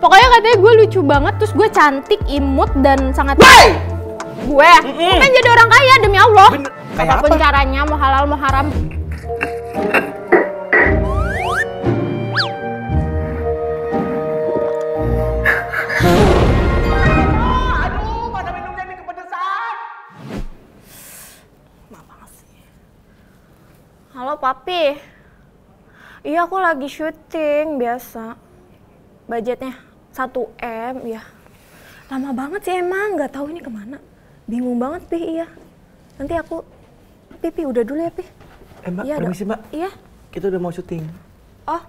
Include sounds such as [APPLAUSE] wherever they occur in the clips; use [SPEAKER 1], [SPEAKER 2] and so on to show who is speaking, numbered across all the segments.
[SPEAKER 1] Pokoknya katanya gue lucu banget, terus gue cantik, imut, dan sangat... Wey! Gue? Mm -mm. Gue pengen jadi orang kaya, demi Allah. Bener. Kayak Apapun apa? caranya, mau halal, mau haram. Halo papi. Iya aku lagi syuting biasa. Budgetnya satu M ya. Lama banget sih emang, nggak tahu ini kemana. Bingung banget Pi, iya. Nanti aku, Pipi udah dulu ya Pi.
[SPEAKER 2] Eh mbak, iya, permisi mbak. Iya. Kita udah mau syuting. Oh.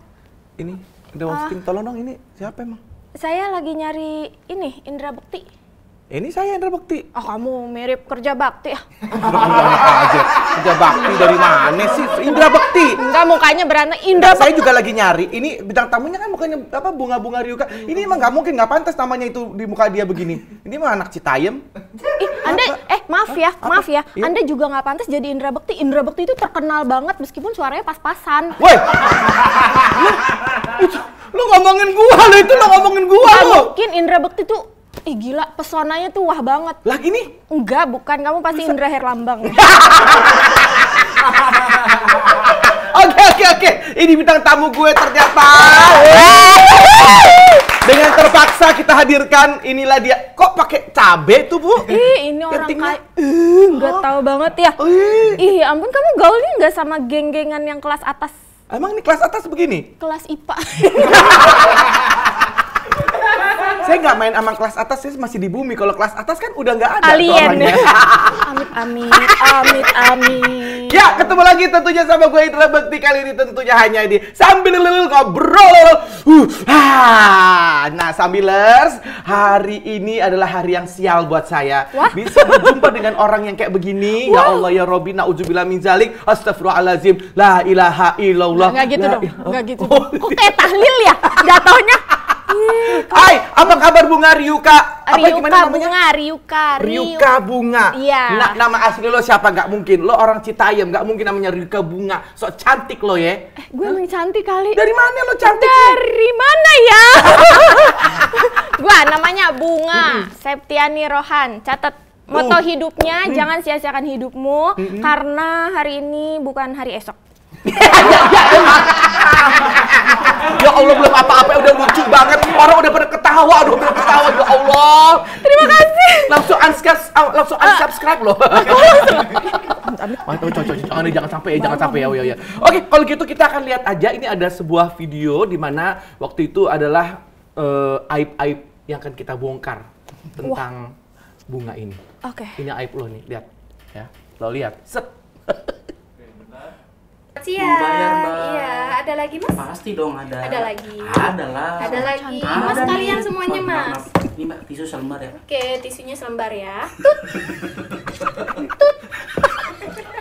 [SPEAKER 2] Ini, udah mau uh, syuting. Ah. Tolong dong ini, siapa emang?
[SPEAKER 1] Saya lagi nyari ini, Indra Bekti. Ini saya Indra Bakti. Ah, oh, kamu mirip kerja bakti ah. aja.
[SPEAKER 2] Kerja bakti dari mana sih? Indra bakti? Enggak, mukanya berani Indra. Nah, saya juga lagi nyari. Ini bintang tamunya kan mukanya apa bunga-bunga Ryuka. Ini emang nggak mungkin nggak pantas namanya itu di muka dia begini. Ini mah anak Citayem.
[SPEAKER 1] Ih, Anda apa? eh maaf ya, apa? maaf ya. Iya. Anda juga nggak pantas jadi Indra bakti. Indra bakti itu terkenal banget meskipun suaranya pas-pasan. Woi. lu, lu ngomongin gua, lu itu lu ngomongin gua lo. Mungkin Indra Bekti tuh Ih gila, pesonanya tuh wah banget. Lagi ini? Enggak, bukan. Kamu pasti Indra Herlambang. [LAUGHS]
[SPEAKER 2] [LAUGHS] Oke oke oke, ini bintang tamu gue ternyata. Dengan
[SPEAKER 1] terpaksa kita hadirkan inilah dia. Kok pakai cabe tuh bu? Ih ini orang kaya. Enggak oh. tahu banget ya. Ih ya ampun kamu gaulnya enggak sama geng-gengan yang kelas atas. Emang ini kelas atas begini? Kelas IPA. [LAUGHS]
[SPEAKER 2] saya nggak main sama kelas atas, saya masih di bumi. Kalau kelas atas kan udah nggak ada Alien. [LAUGHS] amit, amit, amit, amit. Ya, ketemu lagi tentunya sama gue itu Bekti kali ini tentunya hanya di sambil lelul ngobrol. Uh, ah. Nah, sambilers, hari ini adalah hari yang sial buat saya. Wah? Bisa berjumpa dengan orang yang kayak begini. Ya wow. Ya Allah ya Robi, nauzubillah min zalik. Astagfirullahalazim. La ilaha illallah. nggak gitu dong. Nggak gitu. Oh. Dong. Kok kayak tahlil ya? Jatuhnya [LAUGHS] Hai, apa kabar Bunga Ryuka? Apa Ryuka gimana namanya? Bunga, Ryuka. Ryuka Bunga. Iya. Nah, nama asli lo siapa? Gak mungkin. Lo orang Citayam, gak mungkin namanya Ryuka Bunga. So cantik lo ya.
[SPEAKER 1] Eh, gue emang cantik kali. Dari mana lo cantik? Dari ya? mana ya? [LAUGHS] gue namanya Bunga Septiani Rohan. Catat Moto hidupnya, jangan sia-siakan hidupmu, karena hari ini bukan hari esok
[SPEAKER 2] ya Allah belum apa-apa udah lucu banget. Orang udah pada ketawa, udah pada ketawa ya Allah. Terima kasih. Langsung unsubscribe, uh, langsung ah. unsubscribe loh. [LAUGHS] Oh, Mantap, cocok, jangan jangan sampai ya, jangan sampai ya, oh, ya, ya. Oke, kalau gitu kita akan lihat aja ini ada sebuah video di mana waktu itu adalah eh, aib-aib yang akan kita bongkar tentang bunga ini. Oke. Ini aib lo nih, lihat. Ya, lo lihat. Set
[SPEAKER 1] siang iya ada lagi mas pasti dong ada ada lagi ada lah ada lagi ada mas kalian semuanya mas maaf, maaf. ini mbak tisu selembar ya oke tisunya selembar ya tut tut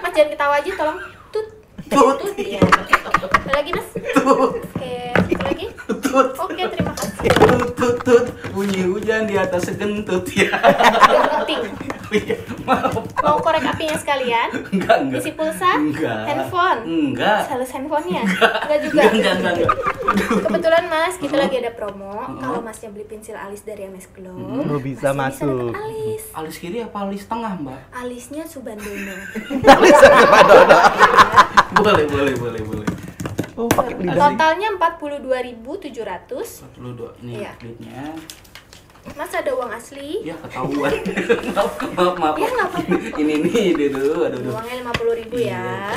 [SPEAKER 1] mas jangan ketawa aja tolong tut tut, tut. ya ada lagi mas tut oke Ada lagi tut oke terima kasih
[SPEAKER 2] tut tut tut bunyi hujan di atas segentut ya
[SPEAKER 1] penting iya, Mau korek apinya sekalian? Enggak, enggak. Isi pulsa? Enggak. Handphone? Enggak. Sales handphonenya? Enggak, enggak juga. Enggak, enggak, enggak. Kebetulan Mas, kita lagi ada promo. Kalau Masnya beli pensil alis dari MS Glow, hmm, oh, bisa
[SPEAKER 2] masuk. Bisa alis. Alis kiri apa alis tengah, Mbak?
[SPEAKER 1] Alisnya Subandono. [LAUGHS] alis Subandono. boleh, boleh, boleh, boleh. Oh, ratus. Empat puluh dua. Nih, iya. Mas ada uang asli? Ya
[SPEAKER 2] ketahuan. [LAUGHS] maaf, maaf, maaf. Ya apa-apa. Ini nih, dedu, aduh, aduh. Uangnya
[SPEAKER 1] lima puluh ribu ya.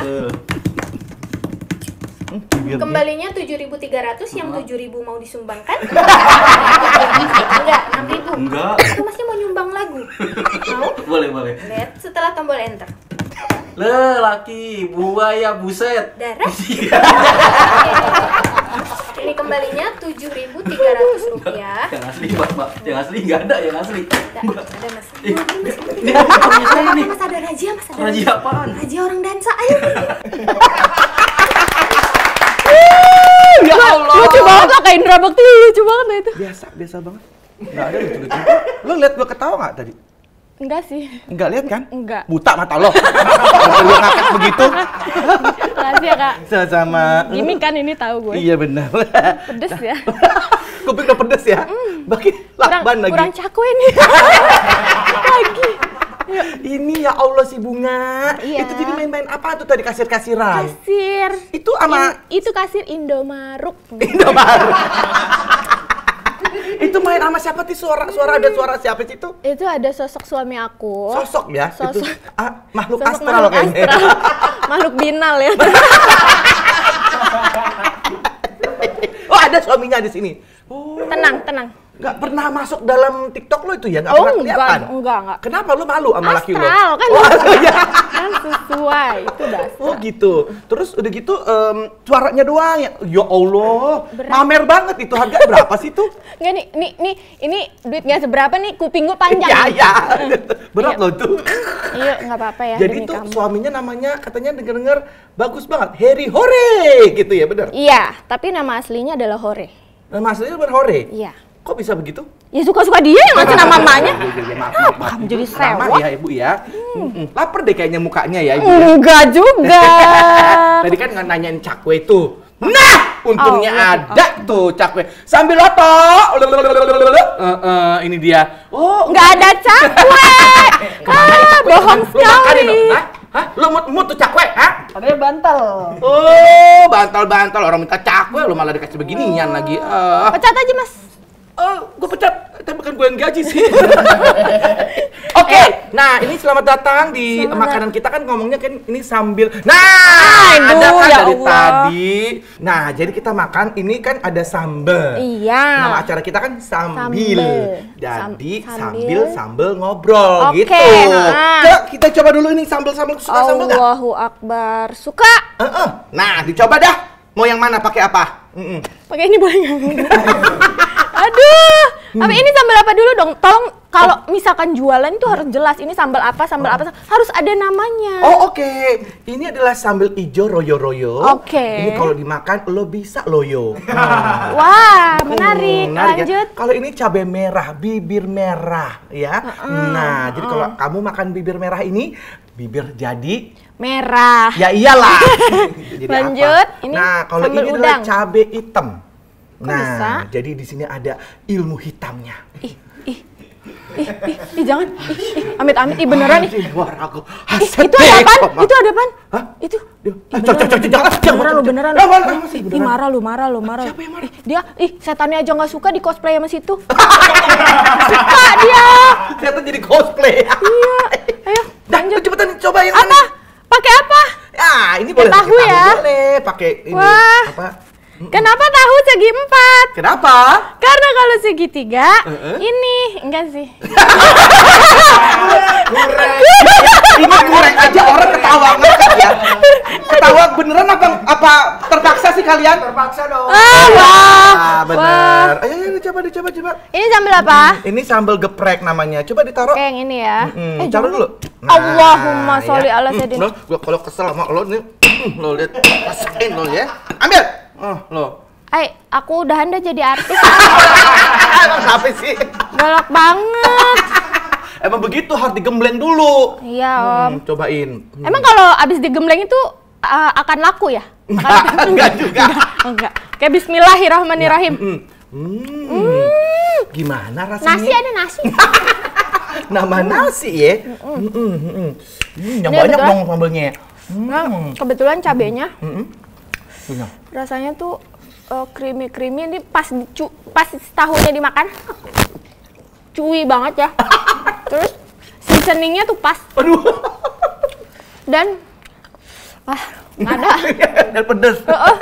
[SPEAKER 2] Iya, hmm, Kembalinya
[SPEAKER 1] tujuh ribu tiga ratus, yang tujuh ribu mau disumbangkan? [LAUGHS] Enggak, enam ribu. Enggak. Itu masnya mau nyumbang lagu.
[SPEAKER 2] Mau? Boleh, boleh.
[SPEAKER 1] Lihat setelah tombol enter.
[SPEAKER 2] Le laki buaya, buset.
[SPEAKER 1] Darah. [LAUGHS] kembalinya tujuh ribu tiga ratus rupiah
[SPEAKER 2] yang asli mbak mbak yang asli nggak ada yang asli nggak
[SPEAKER 1] ada mas
[SPEAKER 2] ini
[SPEAKER 1] mas mas ada raja mas ada raja apaan raja orang dansa ayo ya Allah lucu banget lah kayak Indra Bakti lucu banget itu biasa
[SPEAKER 2] biasa banget nggak ada lucu lucu lo liat gue ketawa nggak tadi
[SPEAKER 1] Enggak sih. Enggak lihat kan? Enggak.
[SPEAKER 2] Buta mata lo. Lu
[SPEAKER 1] ngakak begitu. Makasih ya, Kak.
[SPEAKER 2] Sama-sama. Gimik
[SPEAKER 1] kan ini tahu gue. Iya benar. Pedes ya.
[SPEAKER 2] gue [LAUGHS] udah pedes ya. Mm. Bagi lakban lagi. Kurang
[SPEAKER 1] cako ini. [LAUGHS] lagi. Ya. Ini
[SPEAKER 2] ya Allah si bunga. Iya. Itu jadi main-main apa tuh tadi kasir-kasiran?
[SPEAKER 1] Kasir. Itu sama In, itu kasir Indomaruk. Indomaruk. [LAUGHS] itu main sama siapa sih suara suara ada suara siapa sih itu? Itu ada sosok suami aku. Sosok ya? Sosok. Itu, ah, makhluk sosok astral makhluk kayaknya. Astral. [LAUGHS] makhluk binal ya.
[SPEAKER 2] [LAUGHS] oh, ada suaminya di sini. Tenang, tenang. Gak pernah masuk dalam TikTok lo itu ya? Gak oh, pernah kelihatan? Enggak, enggak, enggak. Kenapa lo malu sama laki laki lo?
[SPEAKER 1] kan oh, kan, ya. [LAUGHS] kan sesuai, itu dasar.
[SPEAKER 2] Oh gitu. Terus udah gitu um, suaranya doang ya. Ya Allah, pamer mamer banget itu. Harga berapa sih itu?
[SPEAKER 1] Enggak [LAUGHS] nih, nih, nih, ini duitnya seberapa nih, kuping gue panjang. Iya, iya.
[SPEAKER 2] [LAUGHS] Berat iya. lo tuh.
[SPEAKER 1] Iya, enggak apa-apa ya. Jadi itu
[SPEAKER 2] suaminya namanya katanya denger-denger bagus banget. Harry Hore gitu ya, bener? Iya,
[SPEAKER 1] tapi nama aslinya adalah Hore.
[SPEAKER 2] Nama aslinya bener Hore? Iya Kok bisa begitu? Ya
[SPEAKER 1] suka-suka dia yang ngasih nama [LAUGHS] iya, mamanya. Iya, iya,
[SPEAKER 2] Apa kamu jadi sewa? ya ibu ya. Hmm. Laper deh kayaknya mukanya ya ibu. Ya. Enggak
[SPEAKER 1] juga. [LAUGHS]
[SPEAKER 2] Tadi kan nggak nanyain cakwe itu. Nah, untungnya oh, ada okay. tuh cakwe. Sambil loto. Uh, eh, uh, ini dia.
[SPEAKER 1] Oh, nggak ada cakwe. [LAUGHS] ah,
[SPEAKER 2] bohong sekali. Hah? Lu mut mut tuh cakwe, ha? Padahal bantal. Oh, bantal-bantal orang minta cakwe lu malah dikasih beginian oh. lagi. Uh. Pecat
[SPEAKER 1] aja, Mas. Oh, eh, gue
[SPEAKER 2] pecat, tapi bukan gue yang gaji sih. [LAUGHS] Oke, okay. Eh. nah ini selamat datang di selamat makanan kita kan ngomongnya kan ini sambil. Nah, ada kan ya dari Allah. tadi. Nah, jadi kita makan ini kan ada sambel. Iya. Nama acara kita kan
[SPEAKER 1] sambil.
[SPEAKER 2] sambil. Jadi sambil sambil ngobrol okay, gitu. Nah.
[SPEAKER 1] kita coba dulu ini sambel sambel suka Allahu sambel Allahu Akbar suka. Uh -uh.
[SPEAKER 2] Nah, dicoba dah. Mau yang mana? Pakai apa? Mm
[SPEAKER 1] -mm. Pakai ini boleh nggak? [LAUGHS] Aduh. Tapi ini hmm. sambal apa dulu dong? Tolong kalau misalkan jualan itu harus jelas ini sambal apa, sambal apa, harus ada namanya. Oh, oke. Okay. Ini adalah sambal ijo royo-royo. Oke. Okay. Ini kalau
[SPEAKER 2] dimakan lo bisa loyo. [LAUGHS] Wah, wow, hmm, menarik. menarik. Ya. Lanjut. Ya. Kalau ini cabai merah, bibir merah ya. Mm, nah, jadi kalau kamu makan bibir merah ini, bibir jadi
[SPEAKER 1] merah. Ya iyalah. [LAUGHS]
[SPEAKER 2] jadi Lanjut. Apa? Ini nah, kalau ini udang. adalah cabai hitam. Kok nah, bisa? jadi di sini ada ilmu
[SPEAKER 1] hitamnya. Ih, ih, ih, ih, jangan. Ih, amit amit, ih beneran nih. Ih, luar aku. Ih, itu ada apaan? Itu ada apaan? Hah? Itu. Jangan, cok, jangan. Beneran lu, beneran. Ih, marah lu, marah lu, marah. Siapa yang marah? Dia, ih, setannya aja nggak suka di cosplay sama situ. [LAUGHS] suka dia. Setan jadi cosplay. Iya.
[SPEAKER 2] [LAUGHS] Ayo, lanjut. Cepetan coba yang Apa? Pakai apa? Ya, ini boleh. Tahu ya. Boleh, pakai
[SPEAKER 1] ini apa? Kenapa tahu segi empat? Kenapa? Karena kalau segi tiga, uh-uh. ini enggak sih. kurang.
[SPEAKER 2] [LAUGHS] ini kurang aja orang ketawa ngakak ya. Ketawa beneran apa apa terpaksa sih kalian? Terpaksa dong. Ah, Ah, bener. Wah. Ayo, ayo, coba coba coba.
[SPEAKER 1] Ini sambal apa?
[SPEAKER 2] ini sambal geprek namanya. Coba ditaruh.
[SPEAKER 1] Kayak yang ini ya. Hmm, eh, taruh dulu.
[SPEAKER 2] Nah, Allahumma sholli ya. ala sayyidina. Hmm, gua kalau kesel sama lo nih, [CLEARS THROAT] lo lihat rasain [CLEARS THROAT] lo ya. Ambil. Oh, lo.
[SPEAKER 1] Eh, aku udah anda jadi artis. [LAUGHS] Emang
[SPEAKER 2] apa sih? Galak banget. [LAUGHS] Emang begitu harus digembleng dulu.
[SPEAKER 1] Iya, hmm, Om. Hmm, cobain. Hmm. Emang kalau abis digembleng itu uh, akan laku ya? Enggak, [LAUGHS] enggak juga. Enggak, enggak. Kayak bismillahirrahmanirrahim. Hmm, hmm.
[SPEAKER 2] Hmm. Gimana rasanya? Nasi ada nasi. Nama hmm. nasi ya. Hmm. Hmm. Hmm. Hmm. Yang Ini banyak dong sambelnya.
[SPEAKER 1] Hmm. kebetulan cabenya. Hmm. Iya. Rasanya tuh uh, creamy creamy ini pas cu pas tahunya dimakan cuy banget ya. [LAUGHS] Terus seasoningnya tuh pas. Aduh. Dan wah
[SPEAKER 2] ada. [LAUGHS] Dan pedes. Uh, uh,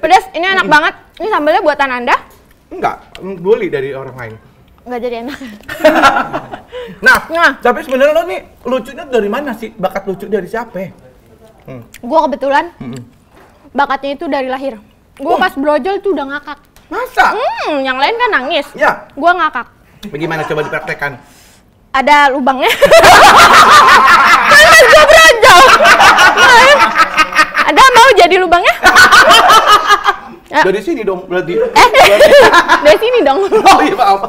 [SPEAKER 1] pedes. Ini enak banget. Ini sambalnya buatan anda?
[SPEAKER 2] Enggak, beli dari orang lain. nggak jadi enak. [LAUGHS] nah, nah, tapi sebenarnya lo nih lucunya dari mana sih? Bakat lucu dari siapa?
[SPEAKER 1] Hmm. Gue kebetulan hmm bakatnya itu dari lahir. Gue pas brojol tuh udah ngakak. Masa? Hmm, yang lain kan nangis. Ya. Gue ngakak.
[SPEAKER 2] Bagaimana coba dipraktekan?
[SPEAKER 1] Ada lubangnya. kan pas gue brojol. Ada mau jadi lubangnya? [LAUGHS]
[SPEAKER 2] Dari sini dong berarti. Eh,
[SPEAKER 1] [LAUGHS] dari sini dong. Oh iya maaf.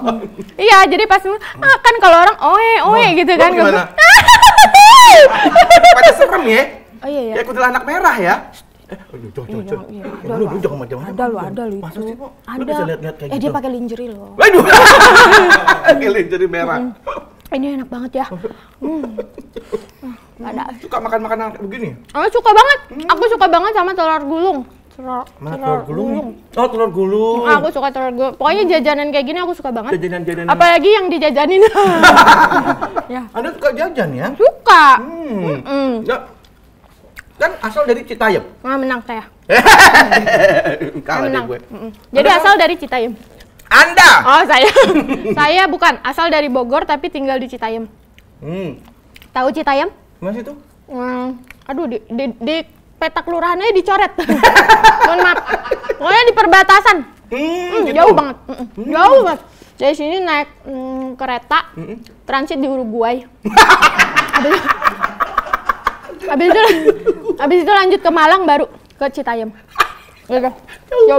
[SPEAKER 1] iya, jadi pas ah, kan kalau orang oe oe oh, gitu kan. Gimana? [LAUGHS]
[SPEAKER 2] Pada serem ya. Oh iya iya. Ya kutil anak merah ya lu, jangan macam Ada lo, ada lo itu. Sih, ada. Bisa lihat kayak eh, gitu. dia pakai
[SPEAKER 1] lingerie loh. Waduh. [LAUGHS] pakai lingerie merah. Mm. Ini enak banget ya. Hmm. [LAUGHS] Ada. Suka makan makanan begini? Oh, suka banget. Hmm. Aku suka banget sama telur gulung. Telur,
[SPEAKER 2] Mana telur, gulung? gulung? Oh, telur gulung. Nah, aku
[SPEAKER 1] suka telur gulung. Pokoknya jajanan kayak gini aku suka banget. Jajanan-jajanan. Apalagi yang dijajanin. [LAUGHS]
[SPEAKER 2] ya. Anda suka jajan ya? Suka. Hmm. Mm -mm. Ya, kan asal dari Citayam.
[SPEAKER 1] Nah, menang saya. [LAUGHS] Kalah menang. gue. Jadi Anda asal dari Citayam. Anda. Oh, saya. [LAUGHS] saya bukan, asal dari Bogor tapi tinggal di Citayam. Hmm. Tahu Citayam? Mas itu? Hmm. Aduh, di, di, di petak lurahannya dicoret. [LAUGHS] Mohon maaf. Pokoknya di perbatasan. Hmm, hmm, gitu. jauh banget. Hmm. Jauh banget. Dari sini naik hmm, kereta, hmm. transit di Uruguay. Habis itu habis itu lanjut ke Malang baru ke Citayam. Gitu.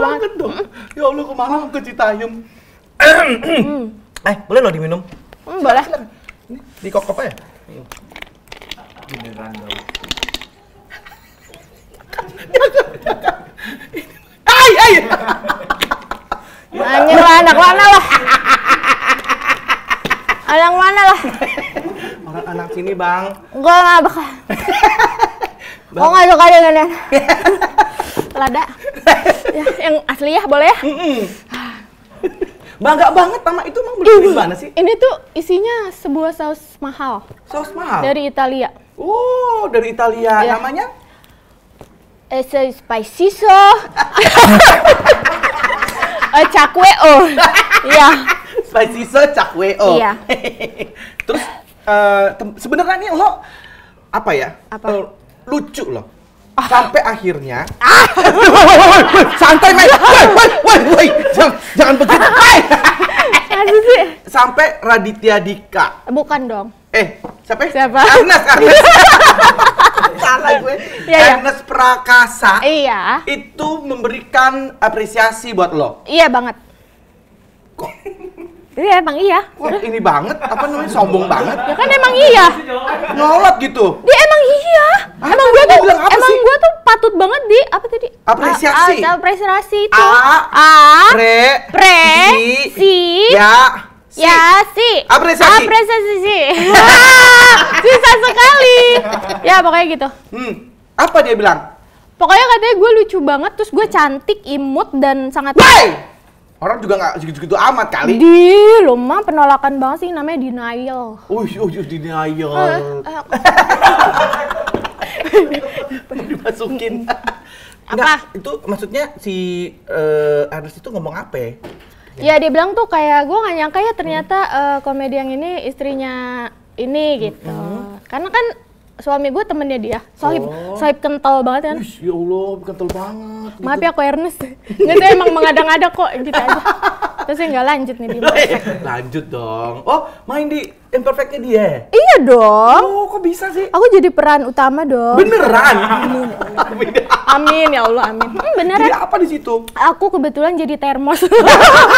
[SPEAKER 1] banget. dong. Ya Allah ke Malang ke Citayam. Hmm.
[SPEAKER 2] eh, boleh lo diminum? Hmm, boleh. Ini dikokop aja. Ya?
[SPEAKER 1] Beneran dong. Ay, ay. Anjir lah anak mana lah. [LAUGHS] Anak mana lah
[SPEAKER 2] orang anak sini bang
[SPEAKER 1] gue nggak bakal [LAUGHS] gue oh, nggak suka dengan yang [LAUGHS] lada ya, yang asli ya boleh ya mm -mm. bangga banget sama itu emang beli di mana sih ini tuh isinya sebuah saus mahal saus mahal dari Italia oh dari Italia ya. namanya It's spicy so uh, [LAUGHS] eh, cakwe oh iya
[SPEAKER 2] spicy so cakwe oh iya terus Eh, sebenarnya nih lo apa ya? Apa? Uh, lucu lo Ah. Sampai akhirnya ah! [LAUGHS] santai Mei. [LAUGHS] Woi woi woi Jangan, jangan begitu. [LAUGHS] sampai Raditya Dika. Bukan dong. Eh, siapa? Siapa? Agnes, Agnes. Salah gue. Ya, Agnes ya. Prakasa. Iya. Itu memberikan apresiasi buat lo. Iya banget. Kok Iya emang iya. Wah ini banget, apa namanya sombong banget. Ya kan emang iya. Nolot gitu.
[SPEAKER 1] Dia emang iya. Ah, emang gue tuh, bilang apa emang gue tuh patut banget di apa tadi? Apresiasi. A, apresiasi itu. A, a pre, pre, si, si ya, Si. Ya, si. Apresiasi. Apresiasi. Si. [LAUGHS] Susah sekali. [LAUGHS] Ya, pokoknya gitu. Hmm. Apa dia bilang? Pokoknya katanya gue lucu banget, terus gue cantik, imut, dan sangat... Bye!
[SPEAKER 2] orang juga nggak segitu-segitu amat kali. Di
[SPEAKER 1] lo mah penolakan banget sih namanya denial.
[SPEAKER 2] Uh, uh, denial. Uh, [LAUGHS] dimasukin. Enggak, apa? itu maksudnya si uh, Ernest itu ngomong apa ya?
[SPEAKER 1] Ya dia bilang tuh kayak gue nggak nyangka ya ternyata hmm. uh, komedi yang ini istrinya ini gitu. Hmm. Karena kan suami gue temennya dia sohib oh. sohib kental banget kan Uish, ya allah kental banget gitu. maaf ya aku Ernest nggak tuh emang mengada-ngada kok gitu aja terus nggak lanjut nih di eh,
[SPEAKER 2] lanjut dong
[SPEAKER 1] oh main di imperfectnya dia iya dong oh kok bisa sih aku jadi peran utama dong beneran amin ya ya amin, ya allah amin hmm, beneran jadi apa di situ aku kebetulan jadi termos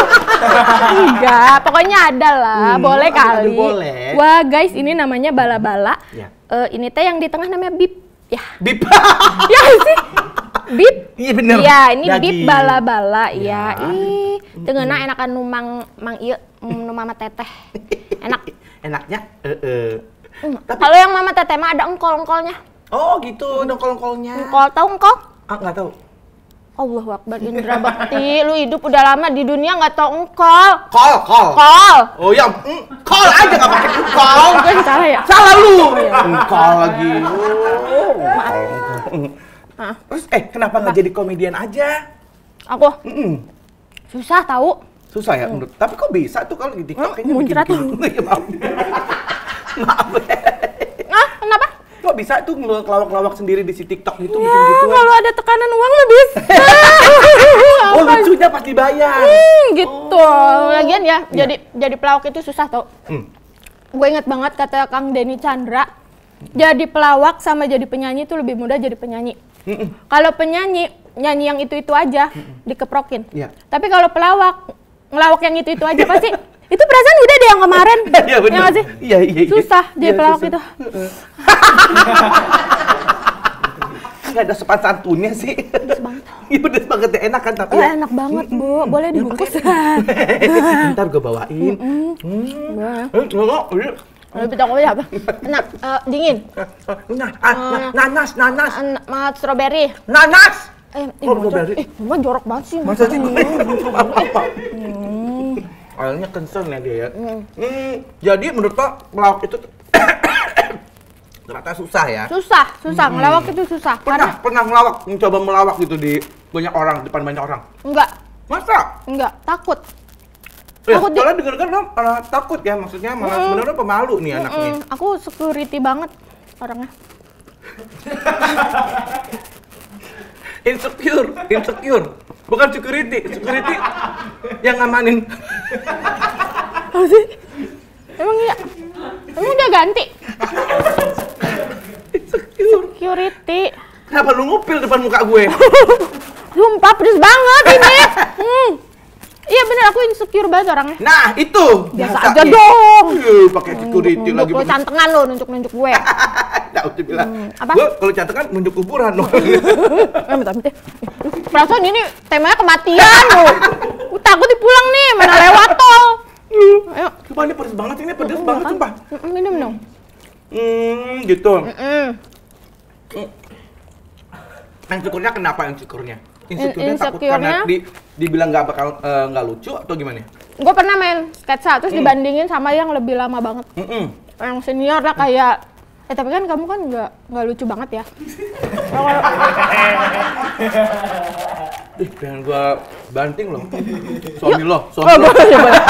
[SPEAKER 1] [LAUGHS] enggak pokoknya ada lah hmm, boleh kali boleh. wah guys ini namanya bala-bala ya uh, ini teh yang di tengah namanya bip ya bip [LAUGHS] ya sih bip iya benar iya, ya ini Daging. bip bala bala ya, ya. ih tengena enakan numang mang iya nu teteh [LAUGHS]
[SPEAKER 2] enak enaknya eh
[SPEAKER 1] -e. kalau yang mama teteh mah ada engkol engkolnya oh gitu ada engkol engkolnya engkol tahu engkol ah nggak tahu Allahu Akbar Indra Bakti, lu hidup udah lama di dunia nggak tau engkol. Kol, kol. Kol. Oh ya, engkol mm, aja nggak pakai engkol. Bukan salah ya? Salah lu.
[SPEAKER 2] Iya. Engkol lagi. Ah, terus eh kenapa nggak jadi komedian aja? Aku. Mm -mm. Susah tahu. Susah ya menurut. Tapi kok bisa tuh kalau di TikTok kayaknya muncrat tuh. Ya, maaf. [LAUGHS] Maaf. Ah, kenapa? kok bisa tuh ngelawak-lawak sendiri di si TikTok gitu ya, bikin gitu. kalau ada tekanan uang lu bisa. [LAUGHS] oh, lucunya pas dibayar. Hmm, gitu.
[SPEAKER 1] Oh. Lagian ya, ya, jadi jadi pelawak itu susah tuh. Hmm. Gue inget banget kata Kang Denny Chandra, jadi pelawak sama jadi penyanyi itu lebih mudah jadi penyanyi. Hmm. Kalau penyanyi nyanyi yang itu itu aja hmm. dikeprokin. Ya. Tapi kalau pelawak ngelawak yang itu itu aja pasti [LAUGHS] itu perasaan udah deh yang kemarin [LAUGHS] iya benar Iya sih iya iya, iya. susah jadi pelawak itu
[SPEAKER 2] nggak ada sepat santunnya sih pedes banget [LAUGHS] iya banget ya enak kan tapi oh,
[SPEAKER 1] enak banget bu boleh iya, dibungkus [LAUGHS] ntar
[SPEAKER 2] gue bawain
[SPEAKER 1] lebih mm. takut apa? enak uh, dingin. Nah, ah, eh, nah, nanas, nanas. Mat strawberry. Nanas. Eh, oh, strawberry. Eh, jorok banget sih. Masa sih apa hmm.
[SPEAKER 2] Awalnya concern ya dia ya. Mm. hmm jadi menurut lo melawak itu [COUGHS] ternyata susah ya.
[SPEAKER 1] Susah, susah. Hmm. Melawak itu susah.
[SPEAKER 2] Pernah, karena... pernah melawak, mencoba melawak gitu di banyak orang, depan banyak orang?
[SPEAKER 1] Enggak. Masa? Enggak, takut. Ya, takut kalau di... denger
[SPEAKER 2] malah takut ya, maksudnya malah mm. sebenarnya pemalu nih mm mm. anaknya.
[SPEAKER 1] Aku security banget orangnya.
[SPEAKER 2] [LAUGHS] insecure insecure bukan security security yang ngamanin
[SPEAKER 1] apa oh, sih emang iya emang udah ganti insecure security
[SPEAKER 2] kenapa lu ngupil depan muka gue
[SPEAKER 1] sumpah pedes banget ini hmm. Iya bener aku insecure banget orangnya. Nah itu biasa aja dong. Iya pakai security lagi. Nunjuk lu cantengan lo nunjuk nunjuk gue. [LAUGHS]
[SPEAKER 2] Alhamdulillah. Hmm, apa? Gue kalau kan menunjuk kuburan loh.
[SPEAKER 1] [LAUGHS] Perasaan ini temanya kematian loh. Gue takut dipulang nih, mana lewat tol. Ayo. Coba ini pedes banget, ini pedes banget sumpah. Minum dong. Hmm,
[SPEAKER 2] gitu. Hmm. Yang nya kenapa insecure-nya? Insecure-nya takut karena di, dibilang nggak bakal eh, nggak uh, lucu atau gimana?
[SPEAKER 1] Gue pernah main sketsa terus mm. dibandingin sama yang lebih lama banget. Mm -mm. Yang senior lah kayak Eh tapi kan kamu kan nggak nggak lucu banget ya. [LAUGHS]
[SPEAKER 2] Ih, pengen gua banting loh. Suami Yuk. lo, oh, suami oh, lo. Boleh,
[SPEAKER 1] boleh.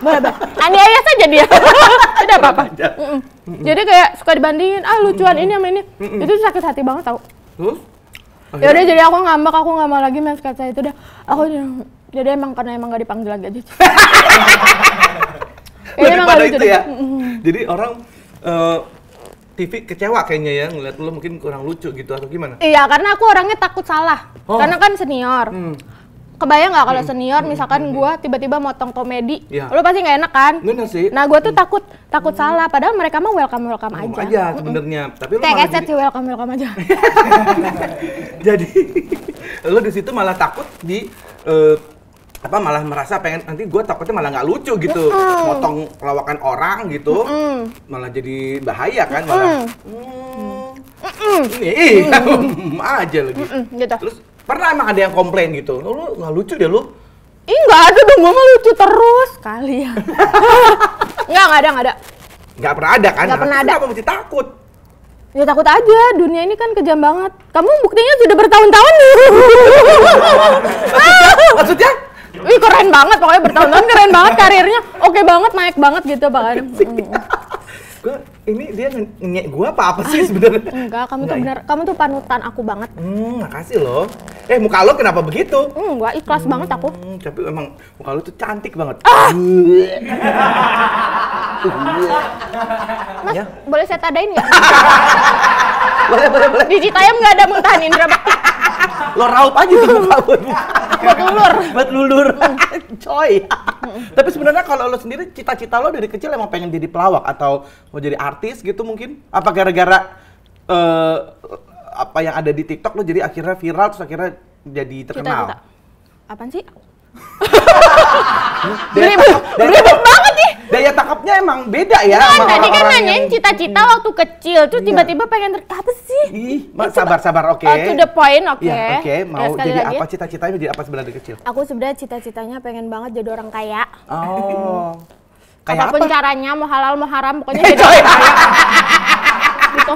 [SPEAKER 1] boleh, boleh. Ani ayah saja dia. [LAUGHS] Tidak apa-apa. Jadi kayak suka dibandingin, ah lucuan ini sama ini. Itu sakit hati banget tau. Terus? Ya udah jadi aku ngambek, aku nggak mau lagi main sketsa itu dah. Aku jadi emang karena emang gak dipanggil lagi aja. ini [LAUGHS] emang gak lucu itu ya.
[SPEAKER 2] Jadi orang uh, TV kecewa kayaknya ya ngeliat lu mungkin kurang lucu gitu atau gimana?
[SPEAKER 1] Iya, karena aku orangnya takut salah. Oh. Karena kan senior. Hmm. Kebayang nggak kalau hmm. senior hmm. misalkan hmm. gue tiba-tiba motong komedi, ya. lo pasti nggak enak kan? Bener sih. Nah gue tuh hmm. takut takut hmm. salah, padahal mereka mah welcome welcome aja. Welcome aja
[SPEAKER 2] sebenarnya, hmm. tapi lo kayak jadi...
[SPEAKER 1] welcome welcome aja. [LAUGHS]
[SPEAKER 2] jadi lo [LAUGHS] di situ malah takut di uh, apa malah merasa pengen nanti gue takutnya malah nggak lucu gitu mm. motong lawakan orang gitu mm. -mm. malah jadi bahaya kan mm -mm. malah
[SPEAKER 1] mm. Mm. nih [LAUGHS] mm. aja lagi mm gitu. terus pernah emang ada
[SPEAKER 2] yang komplain gitu lu nggak lucu deh lu
[SPEAKER 1] Ih nggak ada dong, gue mau lucu terus kali ya. [LAUGHS] nggak nggak ada nggak ada.
[SPEAKER 2] Nggak pernah ada kan? Nggak pernah ada.
[SPEAKER 1] apa mesti takut? Ya takut aja, dunia ini kan kejam banget. Kamu buktinya sudah bertahun-tahun nih. [LAUGHS] maksudnya? maksudnya? Wih keren banget pokoknya bertahun-tahun keren banget karirnya. Oke okay banget naik banget gitu Pak kan.
[SPEAKER 2] [LAUGHS] ini dia nge gua apa apa sih sebenarnya? [LAUGHS] Enggak,
[SPEAKER 1] kamu tuh nah, benar, iya. kamu tuh panutan aku banget. Hmm, makasih loh.
[SPEAKER 2] Eh muka lo kenapa begitu? gua
[SPEAKER 1] ikhlas hmm, banget aku.
[SPEAKER 2] Tapi emang muka lo tuh cantik banget. Ah! [LAUGHS] Iya.
[SPEAKER 1] Mas, ya? boleh saya tadain nggak? Ya? [LAUGHS] boleh, boleh, boleh. Digit ayam nggak ada muntahan Indra Bakti.
[SPEAKER 2] Lo raup aja tuh muka buat buat lulur. buat lulur. Hmm. Coy. Hmm. Tapi sebenarnya kalau lo sendiri cita-cita lo dari kecil emang pengen jadi pelawak atau mau jadi artis artis gitu mungkin? Apa gara-gara uh, apa yang ada di TikTok lo jadi akhirnya viral terus akhirnya jadi terkenal? Kita, Apaan sih? Beribet, [LAUGHS] beribet banget nih. Daya tangkapnya emang beda ya. Kan, tadi kan nanyain
[SPEAKER 1] cita-cita hmm. waktu kecil, terus iya. tiba-tiba pengen ter... apa sih? Ih,
[SPEAKER 2] sabar-sabar, oke. Okay. Uh, the point, oke. Ya, oke, mau jadi apa cita-citanya? Jadi apa sebenarnya kecil?
[SPEAKER 1] Aku sebenarnya cita-citanya pengen banget jadi orang kaya. Oh kayak apa? caranya mau halal mau haram pokoknya [LAUGHS] jadi kaya. gitu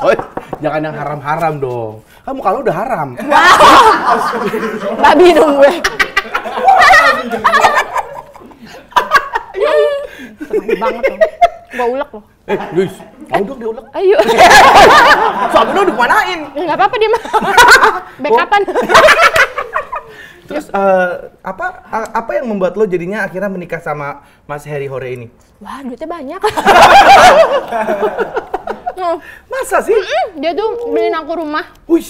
[SPEAKER 2] coy jangan yang haram-haram dong
[SPEAKER 1] kamu kalau udah haram wow babi dong gue banget loh. Gua ulek loh. Eh,
[SPEAKER 2] Luis, mau dong diulek?
[SPEAKER 1] Ayo. Soalnya lu udah Enggak apa-apa dia mah. [LAUGHS] Backupan. Oh.
[SPEAKER 2] Terus uh, apa apa yang membuat lo jadinya akhirnya menikah sama Mas Harry Hore ini?
[SPEAKER 1] Wah, duitnya banyak. [LAUGHS] Oh. Masa sih? Mm-mm, dia tuh beliin aku rumah. Wih.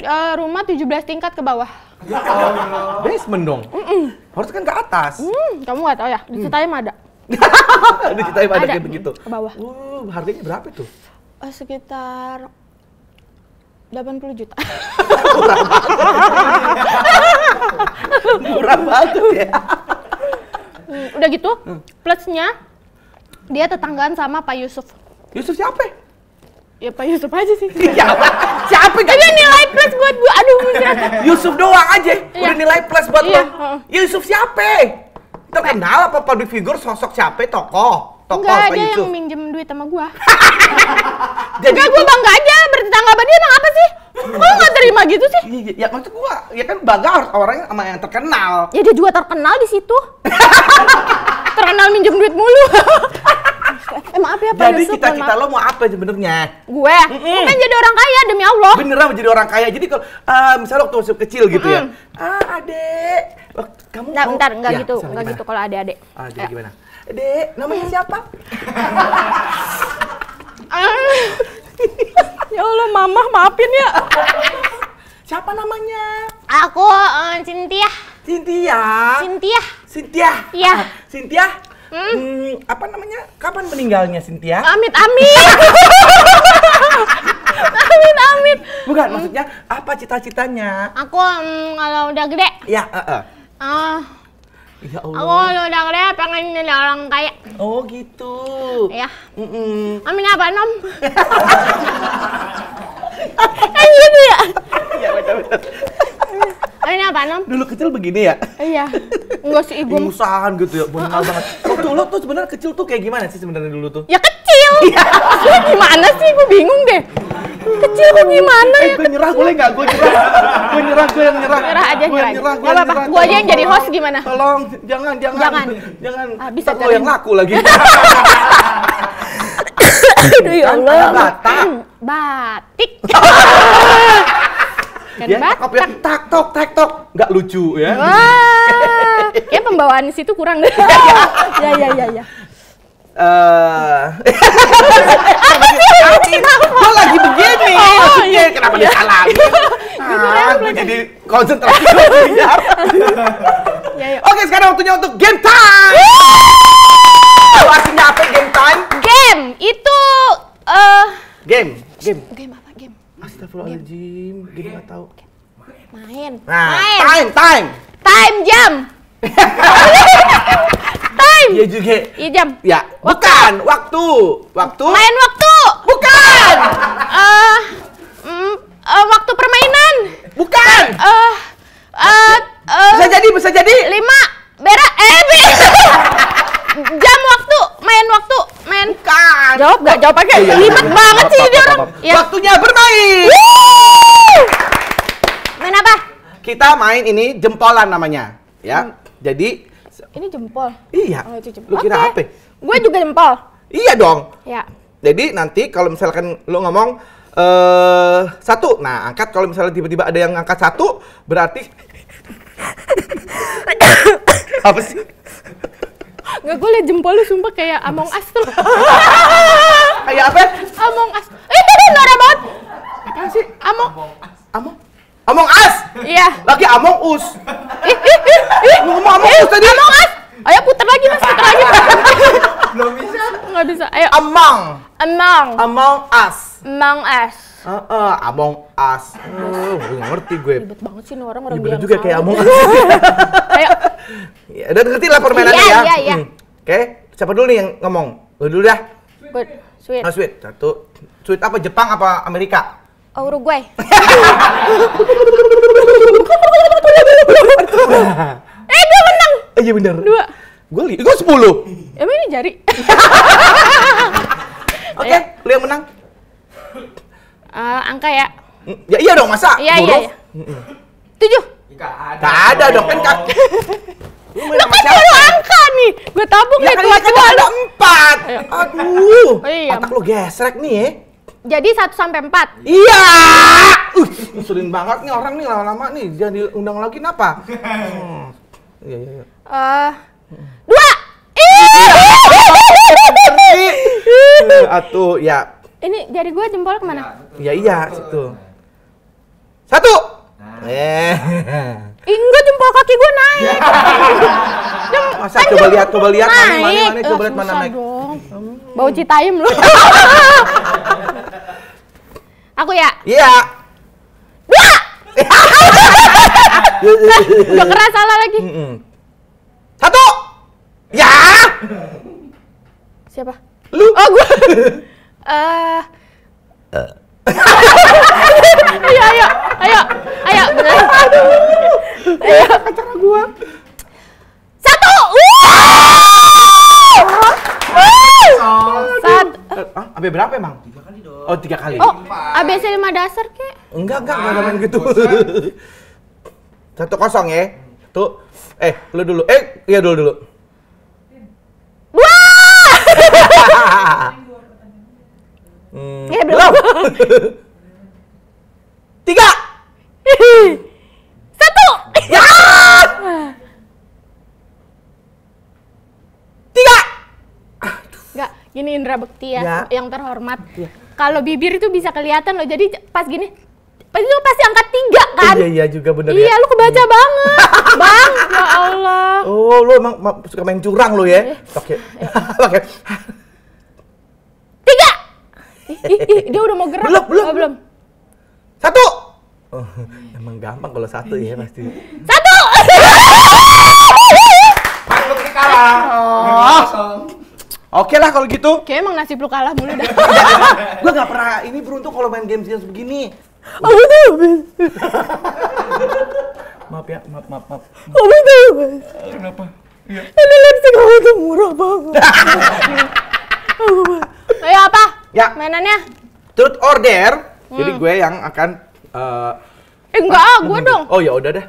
[SPEAKER 1] Uh, eh, rumah 17 tingkat ke bawah.
[SPEAKER 2] Ya Allah. Basement dong. Mm-mm. Harus kan ke atas.
[SPEAKER 1] Mm, kamu gak tau ya, di mm. Citayam mm. ada.
[SPEAKER 2] [LAUGHS] di Citayam ada, ada kayak begitu. Ke bawah. Uh, harganya berapa tuh?
[SPEAKER 1] Eh, sekitar 80 juta. Murah banget. Murah banget ya. Hmm, udah gitu, plusnya dia tetanggaan sama Pak Yusuf. Yusuf siapa? Ya Pak Yusuf aja sih. [LAUGHS] Ya, siapa? Siapa? Gak Ini nilai
[SPEAKER 2] plus buat gue. Aduh, Yusuf doang aja. Iya. Udah nilai plus buat iya. lo. Yusuf siapa? Terkenal apa public figure sosok siapa tokoh? Tok Enggak, ada yang
[SPEAKER 1] minjem duit sama gua. [LAUGHS] Jadi Enggak, gua bangga
[SPEAKER 2] aja bertetangga sama dia emang apa sih? Kok nggak iya. terima gitu sih? Iya, iya, ya maksud gua, ya kan bangga harus orang sama yang terkenal. Ya dia juga terkenal di situ. [LAUGHS] terkenal minjem duit mulu. [LAUGHS] Emang apa ya Pak Jadi kita kita lo mau apa sebenarnya? Gue? Mm -mm.
[SPEAKER 1] Gue jadi orang kaya demi Allah. Beneran
[SPEAKER 2] mau jadi orang kaya. Jadi kalau uh, misalnya waktu masih kecil gitu mm -mm.
[SPEAKER 1] ya. Ah, adek. Kamu nah, bentar, enggak ya, gitu. Enggak gitu kalau adek-adek. Adek, -adek. Eh, gimana? Dek, namanya siapa? [LAUGHS] ya Allah, mamah maafin ya. siapa
[SPEAKER 2] namanya?
[SPEAKER 1] Aku uh, eh, Cintia. Cintia. Cintia.
[SPEAKER 2] Cynthia. Iya. Ah, Cynthia. Hmm. hmm, apa namanya? Kapan meninggalnya Cintia? Amit amit. [LAUGHS] amit amit. Bukan, hmm. maksudnya apa cita-citanya?
[SPEAKER 1] Aku um, kalau udah gede. Ya, uh, uh. Uh, Ya Allah. Aku udah gede ya, pengen jadi orang kaya. Oh gitu. Iya. Mm -mm. Amin apa ya, nom? kan [LAUGHS] gitu ya. Iya betul-betul. Amin apa ya, nom? Dulu kecil begini ya? Iya. Enggak sih
[SPEAKER 2] ibu. Ingusan gitu ya, benar banget. Waktu oh, lu tuh sebenarnya kecil tuh kayak gimana sih sebenarnya dulu tuh? Ya kecil.
[SPEAKER 1] Iya. gimana sih? Gue bingung deh kecil kok gimana eh, ya? Gue nyerah boleh nggak? Gue nyerah. gue nyerah. Gue yang nyerah. Nyerah aja yang nyerah. Gue apa Gue aja yang jadi host gimana? Tolong
[SPEAKER 2] jangan jangan jangan jangan. Habis ah, lo yang laku lagi. [LAUGHS]
[SPEAKER 1] Aduh ya kan Allah. Batak. [CLEARS THROAT] Batik. [LAUGHS] Kan ya, cakep
[SPEAKER 2] Ya, tak tok tak tok. Enggak lucu ya. Wah.
[SPEAKER 1] Kayaknya pembawaan di situ kurang. [LAUGHS] ya ya ya ya eh gue lagi begini oh, iya. maksudnya iya. Gitu ah, kenapa ya. [LAUGHS] iya.
[SPEAKER 2] disalahin ah, gue jadi konsentrasi ya, ya. oke sekarang waktunya untuk game time Apa artinya apa game time game itu eh uh, game game game apa game Astagfirullahaladzim, game gak tau
[SPEAKER 1] Main. Nah, main. Time, time. Time jam. Time.
[SPEAKER 2] Ya juga. Iya jam. Ya. Waktu. Bukan. Waktu. Waktu. Main
[SPEAKER 1] waktu. Bukan. Eh. uh, mm, uh, waktu permainan. Bukan. Eh. Uh, uh, uh, bisa jadi. Bisa jadi. Lima. Berak. Eh. [LAUGHS] jam waktu. Main waktu. Main. Bukan. Jawab nggak? Jawab aja. Iya, Ribet iya, iya, banget iya, sih dia orang. Ya. Waktunya bermain. Woo!
[SPEAKER 2] Main apa? Kita main ini jempolan namanya. Ya. Hmm jadi
[SPEAKER 1] ini jempol. Iya. Oh, itu jempol. Lu kira
[SPEAKER 2] okay. apa? Gue juga jempol. Iya dong. Ya. Jadi nanti kalau misalkan lu ngomong eh uh, satu, nah angkat kalau misalnya tiba-tiba ada yang angkat satu, berarti [COUGHS] apa
[SPEAKER 1] sih? Gak gue liat jempol lu sumpah kayak Among Us tuh. kayak apa? Among Us. Eh, tadi norak Apa sih? Among. Among. Among Us. Iya. Lagi Among Us. Ih, ih, ih, Ngomong Among Us tadi. Among Us. Ayo putar lagi mas, putar lagi. Belum bisa. Nggak bisa. Ayo. Among. Among. Among Us. Among Us.
[SPEAKER 2] Uh, uh, among Us. Uh, oh, gue ngerti gue. Ribet
[SPEAKER 1] banget sih orang orang orang Ribet juga kayak Among Us. [LAUGHS]
[SPEAKER 2] Ayo. Ya, udah ngerti lah permainannya iya, ya. Iya, iya, iya. Oke, siapa dulu nih yang ngomong? Gue dulu dah.
[SPEAKER 1] Sweet. Sweet. Nah,
[SPEAKER 2] sweet. Satu. Sweet apa Jepang apa Amerika?
[SPEAKER 1] Oh, Uruguay. [LAUGHS] eh gue menang.
[SPEAKER 2] Eh, iya benar. Dua. Gue li. Gue sepuluh.
[SPEAKER 1] Emang ini jari. [LAUGHS] Oke, okay, lu yang menang. Uh, angka ya. Mm, ya iya dong masa. Iya iya. iya. Tujuh. Gak
[SPEAKER 2] ada. ada dong kan kak. [LAUGHS] Lu kan baru
[SPEAKER 1] angka nih. Gue tabung ya, nih tua-tua. Kan ada empat. Aduh. Oh, iya. Otak lu gesrek nih ya. Jadi satu sampai empat. Iya. Uh, banget
[SPEAKER 2] nih orang nih lama-lama nih jadi diundang lagi kenapa? Eh, [LAUGHS] Iya iya iya. Eh. dua. [LAUGHS] Atu ya.
[SPEAKER 1] Ini jari gue jempol kemana?
[SPEAKER 2] Ya, iya situ. Satu. Nah. Eh.
[SPEAKER 1] Enggak jempol kaki gue naik. [LAUGHS] Masa coba lihat, coba lihat mana mana, coba lihat eh, mana naik. Hmm. Bau citaim lu. [LAUGHS] Aku ya?
[SPEAKER 2] Iya. [LAUGHS] Udah keras
[SPEAKER 1] salah lagi. Satu. Ya. Siapa? Lu. Oh, gue. [LAUGHS] Eh. uh. ayo, ayo, ayo, ayo, benar. Aduh, ayo. acara gua. Satu. Satu. Eh,
[SPEAKER 2] ah, berapa emang? Tiga kali dong. Oh, tiga kali. Oh,
[SPEAKER 1] ABC lima dasar ke?
[SPEAKER 2] Enggak, enggak, enggak main ah, gitu. Satu kosong ya. Tuh. Eh, lu dulu. Eh, iya dulu dulu. Wah! [LAUGHS] hmm, ya, belum. [LAUGHS] Tiga.
[SPEAKER 1] [LAUGHS] gini Indra Bekti ya, ya. yang terhormat. Ya. Kalau bibir itu bisa kelihatan loh. Jadi pas gini pas lu pasti angkat tiga oh, kan? Iya iya juga bener iya, ya. lu kebaca hmm. banget, [LAUGHS] bang. ya Allah. Oh lu
[SPEAKER 2] emang suka main curang lu ya? Oke. Eh. Eh. Oke. [LAUGHS] tiga.
[SPEAKER 1] Ih, ih, ih, dia udah mau gerak. Belum belum oh, belum. Satu. Oh,
[SPEAKER 2] [LAUGHS] emang gampang kalau satu ya pasti. Satu.
[SPEAKER 1] Panggung sekarang. Oh.
[SPEAKER 2] Oke lah kalau gitu. Kayak emang nasib lu kalah mulu dah. [LAUGHS] gue gak pernah ini beruntung kalau main games games begini. oh, [LAUGHS] oh, maaf ya, maaf maaf maaf.
[SPEAKER 1] Aku Uh, Kenapa? Iya. Ini lipstick aku tuh murah banget. [LAUGHS] Ayo apa?
[SPEAKER 2] Ya. Mainannya? Truth or Dare. Hmm. Jadi gue yang akan. Uh,
[SPEAKER 1] eh enggak, ah, gue dong. Oh ya udah dah.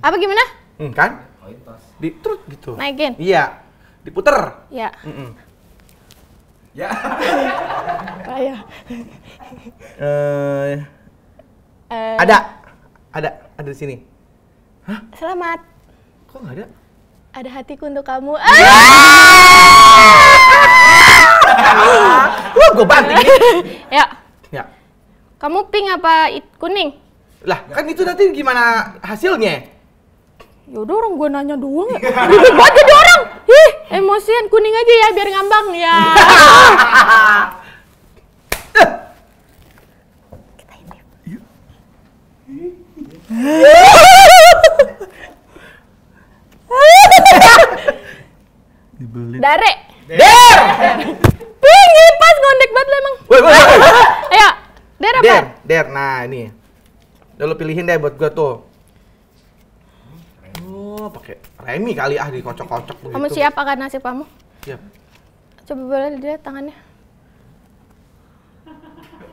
[SPEAKER 1] Apa gimana?
[SPEAKER 2] Hmm, kan? Di truth gitu. Naikin. Iya diputer. Ya. Mm -mm. Ya. Kaya. uh, eh, uh, eh. ada. Ada. Ada di sini.
[SPEAKER 1] Hah? Selamat. Kok nggak ada? Ada hatiku untuk kamu. Ah! Wah, gue banting. ya. Ya. Kamu pink apa kuning? Lah, kan itu nanti gimana hasilnya? Ya udah orang gue nanya doang ya. [LAUGHS]
[SPEAKER 2] Ribet banget jadi orang.
[SPEAKER 1] Hi. Emosian eh, kuning aja ya biar ngambang ya. Kita Dare. Der. Pingi pas ngondek banget emang. woi, Ayo. Der apa? Der,
[SPEAKER 2] der. Nah, ini. Udah pilihin deh buat gua tuh mah oh, pakai remi kali ah dikocok-kocok begitu. Kamu siap
[SPEAKER 1] akan nasib kamu? Siap. Coba boleh dilihat tangannya.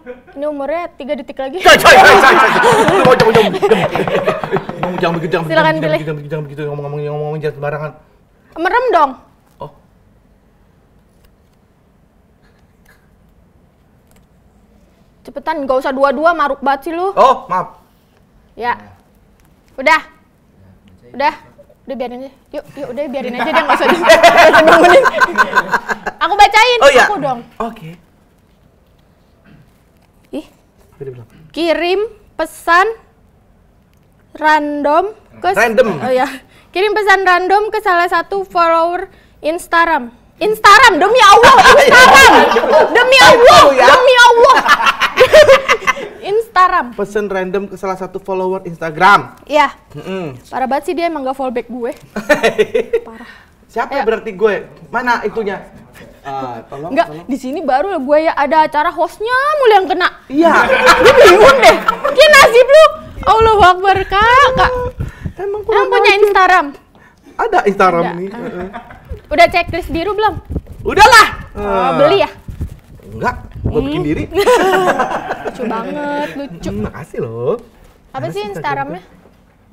[SPEAKER 1] Ini umurnya 3 detik lagi. Cai, cai, cai, cai, cai. Jangan, jangan, jangan. Jangan begitu, jangan Silakan pilih. Jangan
[SPEAKER 2] begitu, jangan begitu. Ngomong-ngomong, ngomong-ngomong jangan sembarangan.
[SPEAKER 1] Merem dong. Oh. Cepetan, gak usah dua-dua, maruk banget sih lu. Oh, maaf. Ya. Udah. Udah udah biarin aja yuk yuk udah biarin aja deh nggak usah nungguin aku bacain oh, iya. aku dong oke okay. ih kirim pesan random ke random oh ya kirim pesan random ke salah satu follower Instagram Instagram demi Allah [LAUGHS] Instagram demi Allah ya. demi Allah
[SPEAKER 2] [LAUGHS] Instagram pesen random ke salah satu follower Instagram iya mm -hmm.
[SPEAKER 1] parah banget sih dia emang gak follow back gue [LAUGHS] parah siapa ya. berarti gue mana itunya
[SPEAKER 2] Uh, tolong, Enggak,
[SPEAKER 1] di sini baru gue ya ada acara hostnya mulai yang kena. Iya. gue bingung deh. mungkin nasib lu. Allah Akbar, Kak. Emang, emang punya Instagram? Ada Instagram nih. Ah. Udah cek list biru belum? Udahlah. Oh, beli ya?
[SPEAKER 2] Enggak, gue hmm. bikin diri.
[SPEAKER 1] [LAUGHS] lucu banget, lucu.
[SPEAKER 2] Hmm, makasih loh. Apa sih Instagramnya?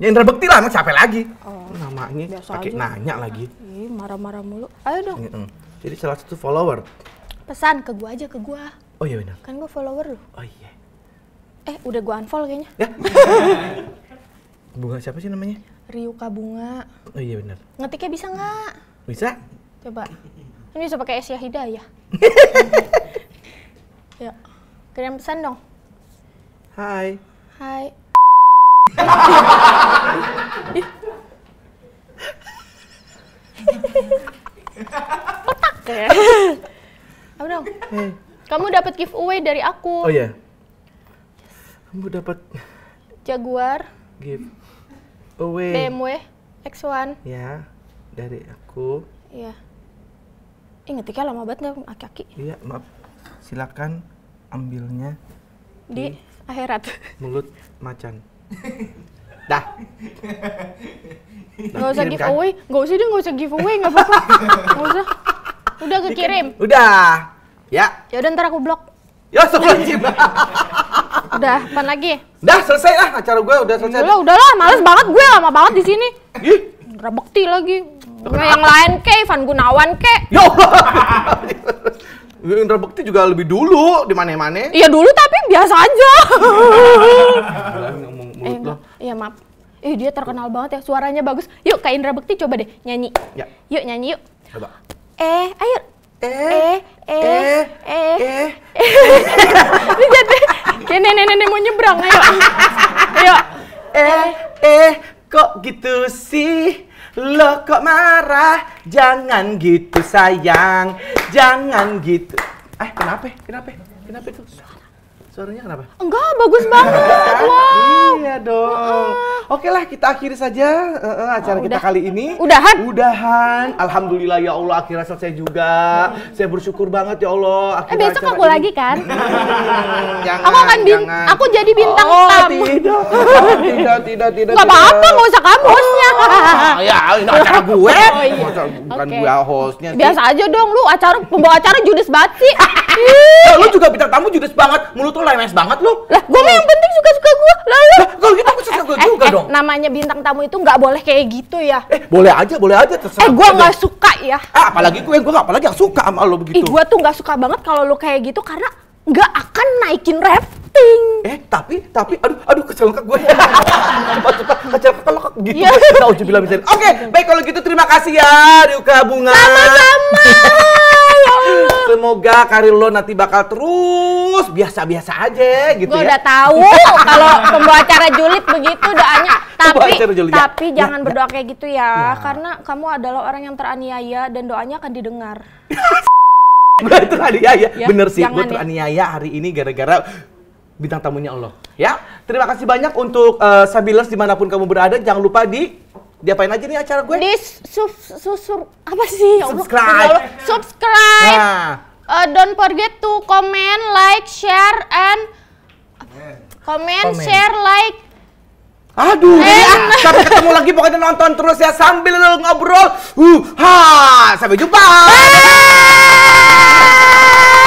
[SPEAKER 2] Ya Indra Bekti lah, emang capek lagi. Oh, Namanya pakai nanya lagi.
[SPEAKER 1] Ih, marah-marah mulu. Ayo dong. Iya,
[SPEAKER 2] mm. Jadi salah satu follower.
[SPEAKER 1] Pesan ke gua aja ke gua. Oh iya benar. Kan gua follower lu. Oh iya. Eh, udah gua unfollow kayaknya. Ya.
[SPEAKER 2] [LAUGHS] bunga siapa sih namanya?
[SPEAKER 1] Ryuka Bunga. Oh iya benar. Ngetiknya bisa nggak? Bisa? Coba. Ini kan bisa pakai Asia Hidayah. [LAUGHS] ya. Kirim pesan dong. Hai. Hai. [LAUGHS] Otak ya. Apa dong? Hey. Kamu dapat giveaway dari aku. Oh iya. Kamu dapat Jaguar.
[SPEAKER 2] Give. Away. BMW X1. Ya dari aku.
[SPEAKER 1] Iya. Ingat eh, ya lama banget nggak aki-aki?
[SPEAKER 2] Iya, maaf. Silakan ambilnya
[SPEAKER 1] di, di akhirat.
[SPEAKER 2] Mulut macan. [LAUGHS] Dah. Gak usah kan? giveaway,
[SPEAKER 1] gak usah deh, gak usah giveaway, nggak apa-apa. [LAUGHS] Gak usah. Udah kekirim. Udah. Ya. Ya udah ntar aku blok. Ya sebelum [LAUGHS] Udah, pan lagi? Udah selesai lah
[SPEAKER 2] acara gue udah selesai. Udah, udah lah, males banget gue lama
[SPEAKER 1] banget di sini. Ih, rabekti lagi. Nah, yang lain ke Ivan Gunawan ke. Ya Allah.
[SPEAKER 2] Indra Bekti juga lebih dulu di mana-mana. Iya
[SPEAKER 1] dulu tapi biasa aja. eh, Iya maaf. Eh dia terkenal banget ya suaranya bagus. Yuk Kak Indra Bekti coba deh nyanyi. Ya. Yuk nyanyi yuk. Coba. Eh ayo. Eh eh eh eh. eh. eh. Lihat [LAUGHS] Ini jadi eh. kayak nenek-nenek mau nyebrang ayo. Ayo.
[SPEAKER 2] Eh eh kok gitu sih? Lo kok marah? Jangan gitu sayang. Jangan gitu. Eh, kenapa? Kenapa? Kenapa itu? Suaranya kenapa? Enggak, bagus banget. [LAUGHS] wow. Iya dong. Uh. Oke lah, kita akhiri saja uh, uh, acara oh, kita kali ini. Udahan. Udahan. Alhamdulillah ya Allah akhirnya selesai juga. Hmm. Saya bersyukur banget ya Allah. Eh besok aku ini. lagi
[SPEAKER 1] kan? [LAUGHS] jangan, aku akan bin jangan. aku jadi bintang oh, tamu. Tidak. [LAUGHS] tidak, tidak, tidak. Gak apa-apa, nggak usah kamu hostnya. Oh, oh, oh, oh, ya, ini acara gue. Oh, iya.
[SPEAKER 2] Bukan okay. gue hostnya. Biasa
[SPEAKER 1] aja dong, lu acara pembawa acara judes banget sih. lu juga bintang tamu judes banget. Mulut lu lemes banget lu. Lah, gue yang penting suka-suka gue. Lah, lah. kalau gitu aku suka gue juga dong. Namanya bintang tamu itu nggak boleh kayak gitu ya.
[SPEAKER 2] Eh, boleh aja, boleh aja terserah. Eh,
[SPEAKER 1] gue nggak suka ya. Ah, apalagi gue, gue nggak apalagi yang suka sama lo begitu. Eh, gue tuh nggak suka banget kalau lo kayak gitu karena nggak akan naikin rating. Eh, tapi tapi aduh aduh kecelengkak gue.
[SPEAKER 2] Cepat cepat kecil kalau gitu. Yeah. Kita uji bilang Oke, baik kalau gitu terima kasih ya Ryuka Bunga. Sama-sama semoga karir lo nanti bakal terus biasa-biasa aja gitu gua ya. udah tahu kalau pembawa
[SPEAKER 1] acara julid begitu doanya. [LAUGHS] Tapi ya? tapi ya. jangan ya, berdoa kayak gitu ya, ya, karena kamu adalah orang yang teraniaya dan doanya akan didengar.
[SPEAKER 2] [LAUGHS] Bener teraniaya, ya, bener sih. Gue ya. teraniaya ya. hari ini gara-gara bintang tamunya Allah. Ya, terima kasih banyak untuk uh, eh, Sabilas dimanapun kamu berada. Jangan lupa di diapain aja nih acara gue? Di
[SPEAKER 1] sub, apa sih? Ya Subscribe. Ya Subscribe. Nah. Uh, don't forget to comment, like, share, and comment, comment. share, like.
[SPEAKER 2] Aduh, ya. sampai ketemu lagi pokoknya nonton terus ya sambil ngobrol. Uh, ha, sampai jumpa. Bye.